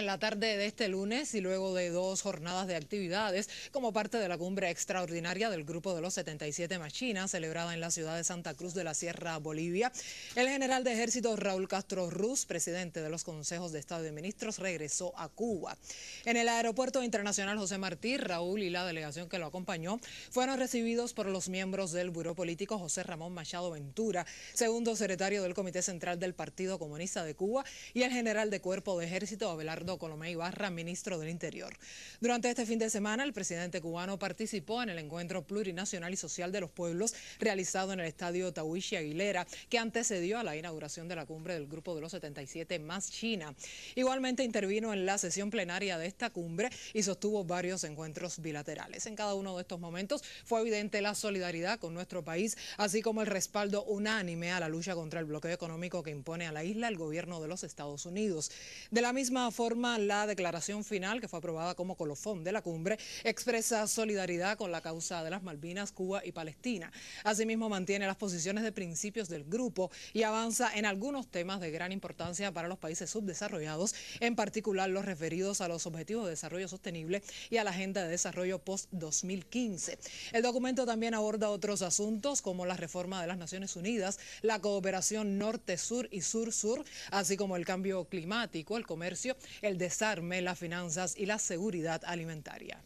En la tarde de este lunes y luego de dos jornadas de actividades como parte de la cumbre extraordinaria del Grupo de los 77 Machinas celebrada en la ciudad de Santa Cruz de la Sierra, Bolivia, el general de ejército Raúl Castro Ruz, presidente de los consejos de Estado y Ministros, regresó a Cuba. En el aeropuerto internacional José Martí, Raúl y la delegación que lo acompañó fueron recibidos por los miembros del Buró Político José Ramón Machado Ventura, segundo secretario del Comité Central del Partido Comunista de Cuba y el general de Cuerpo de Ejército Abelardo Colomé Ibarra, ministro del Interior. Durante este fin de semana, el presidente cubano participó en el encuentro plurinacional y social de los pueblos realizado en el estadio Tawishi Aguilera, que antecedió a la inauguración de la cumbre del Grupo de los 77 más China. Igualmente intervino en la sesión plenaria de esta cumbre y sostuvo varios encuentros bilaterales. En cada uno de estos momentos fue evidente la solidaridad con nuestro país, así como el respaldo unánime a la lucha contra el bloqueo económico que impone a la isla el gobierno de los Estados Unidos. De la misma forma, la declaración final, que fue aprobada como colofón de la cumbre, expresa solidaridad con la causa de las Malvinas, Cuba y Palestina. Asimismo, mantiene las posiciones de principios del grupo y avanza en algunos temas de gran importancia para los países subdesarrollados, en particular los referidos a los Objetivos de Desarrollo Sostenible y a la Agenda de Desarrollo Post-2015. El documento también aborda otros asuntos como la reforma de las Naciones Unidas, la cooperación norte-sur y sur-sur, así como el cambio climático, el comercio, el desarme, las finanzas y la seguridad alimentaria.